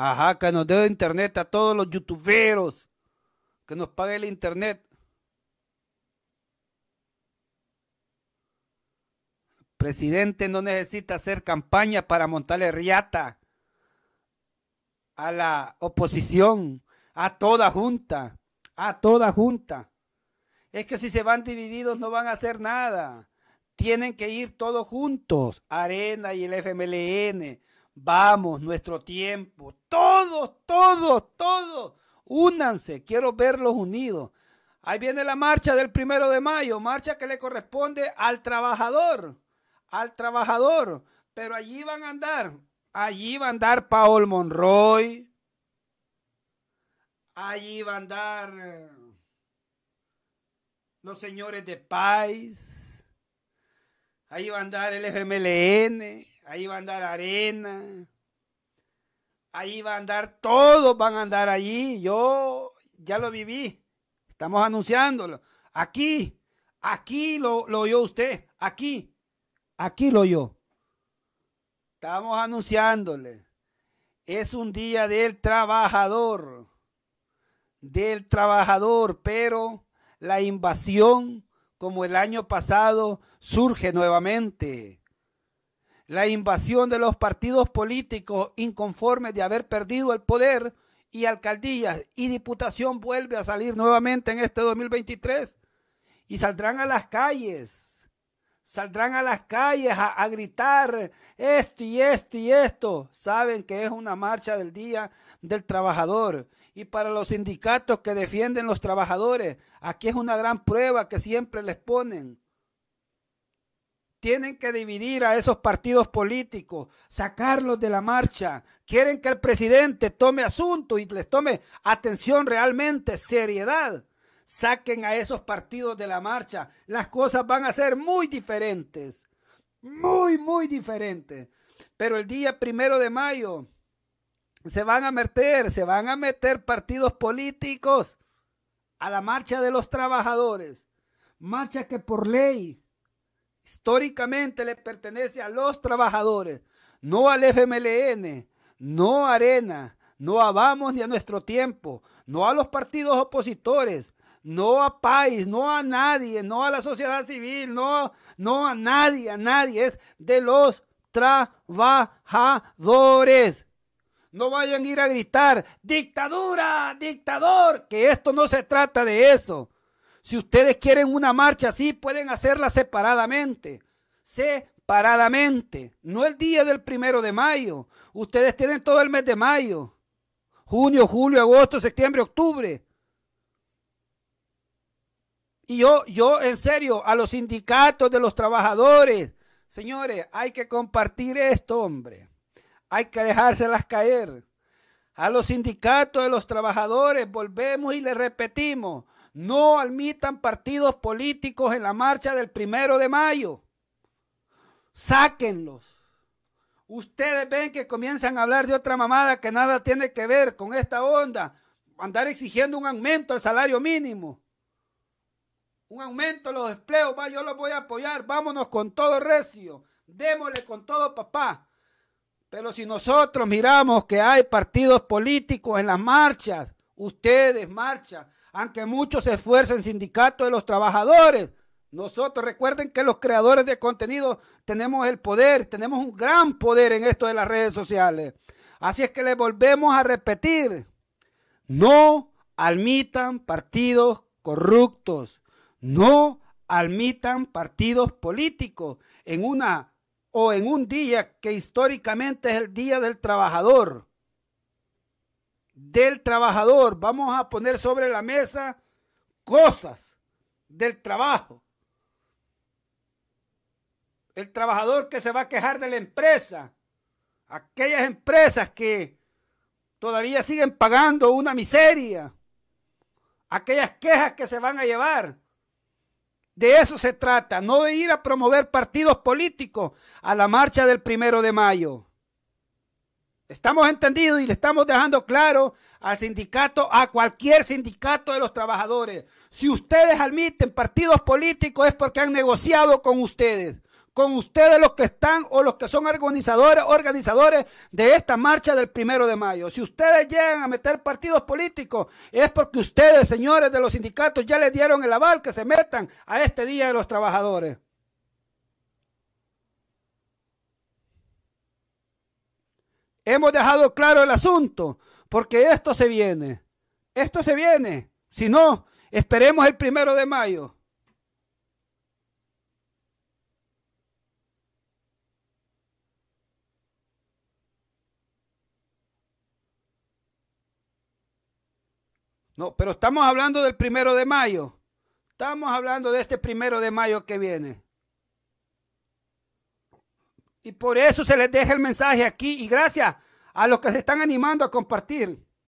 Ajá, que nos dé internet a todos los youtuberos. Que nos pague el internet. presidente no necesita hacer campaña para montarle riata a la oposición, a toda junta, a toda junta. Es que si se van divididos no van a hacer nada. Tienen que ir todos juntos, Arena y el FMLN, Vamos, nuestro tiempo. Todos, todos, todos. Únanse. Quiero verlos unidos. Ahí viene la marcha del primero de mayo, marcha que le corresponde al trabajador, al trabajador. Pero allí van a andar, allí va a andar Paul Monroy, allí va a andar eh, los señores de Pais, ahí va a andar el FMLN, ahí va a andar Arena, ahí va a andar, todos van a andar allí. Yo ya lo viví, estamos anunciándolo. Aquí, aquí lo, lo oyó usted, aquí, aquí lo oyó. Estamos anunciándole. Es un día del trabajador, del trabajador, pero la invasión como el año pasado, surge nuevamente. La invasión de los partidos políticos inconformes de haber perdido el poder y alcaldías y diputación vuelve a salir nuevamente en este 2023 y saldrán a las calles, saldrán a las calles a, gritar esto y esto y esto. Saben que es una marcha del Día del Trabajador y para los sindicatos que defienden los trabajadores. Aquí es una gran prueba que siempre les ponen. Tienen que dividir a esos partidos políticos, sacarlos de la marcha. Quieren que el presidente tome asunto y les tome atención realmente, seriedad. Saquen a esos partidos de la marcha. Las cosas van a ser muy diferentes. Muy, muy diferentes. Pero el día primero de mayo se van a meter, se van a meter partidos políticos a la marcha de los trabajadores, marcha que por ley históricamente le pertenece a los trabajadores, no al FMLN, no a Arena, no a Vamos ni a nuestro tiempo, no a los partidos opositores, no a país, no a nadie, no a la sociedad civil, no, no a nadie, a nadie, es de los trabajadores. No vayan a ir a gritar, dictadura, dictador, que esto no se trata de eso. Si ustedes quieren una marcha así, pueden hacerla separadamente. Separadamente. No el día del primero de mayo. Ustedes tienen todo el mes de mayo. Junio, julio, agosto, septiembre, octubre. Y yo, yo en serio, a los sindicatos de los trabajadores, señores, hay que compartir esto, hombre. Hay que dejárselas caer. A los sindicatos de los trabajadores volvemos y les repetimos, no admitan partidos políticos en la marcha del primero de mayo. Sáquenlos. Ustedes ven que comienzan a hablar de otra mamada que nada tiene que ver con esta onda. Andar exigiendo un aumento al salario mínimo. Un aumento a los empleos, va, yo los voy a apoyar. Vámonos con todo recio. Démosle con todo papá. Pero si nosotros miramos que hay partidos políticos en las marchas, ustedes marchan, aunque muchos se esfuercen sindicatos de los trabajadores, nosotros recuerden que los creadores de contenido tenemos el poder, tenemos un gran poder en esto de las redes sociales. Así es que le volvemos a repetir, no admitan partidos corruptos, no admitan partidos políticos en una o en un día que históricamente es el Día del Trabajador, del trabajador, vamos a poner sobre la mesa cosas del trabajo. El trabajador que se va a quejar de la empresa, aquellas empresas que todavía siguen pagando una miseria, aquellas quejas que se van a llevar de eso se trata, no de ir a promover partidos políticos a la marcha del primero de mayo. Estamos entendidos y le estamos dejando claro al sindicato, a cualquier sindicato de los trabajadores. Si ustedes admiten partidos políticos es porque han negociado con ustedes con ustedes los que están o los que son organizadores, organizadores de esta marcha del primero de mayo. Si ustedes llegan a meter partidos políticos, es porque ustedes, señores de los sindicatos, ya les dieron el aval que se metan a este Día de los Trabajadores. Hemos dejado claro el asunto, porque esto se viene. Esto se viene. Si no, esperemos el primero de mayo. No, pero estamos hablando del primero de mayo. Estamos hablando de este primero de mayo que viene. Y por eso se les deja el mensaje aquí. Y gracias a los que se están animando a compartir.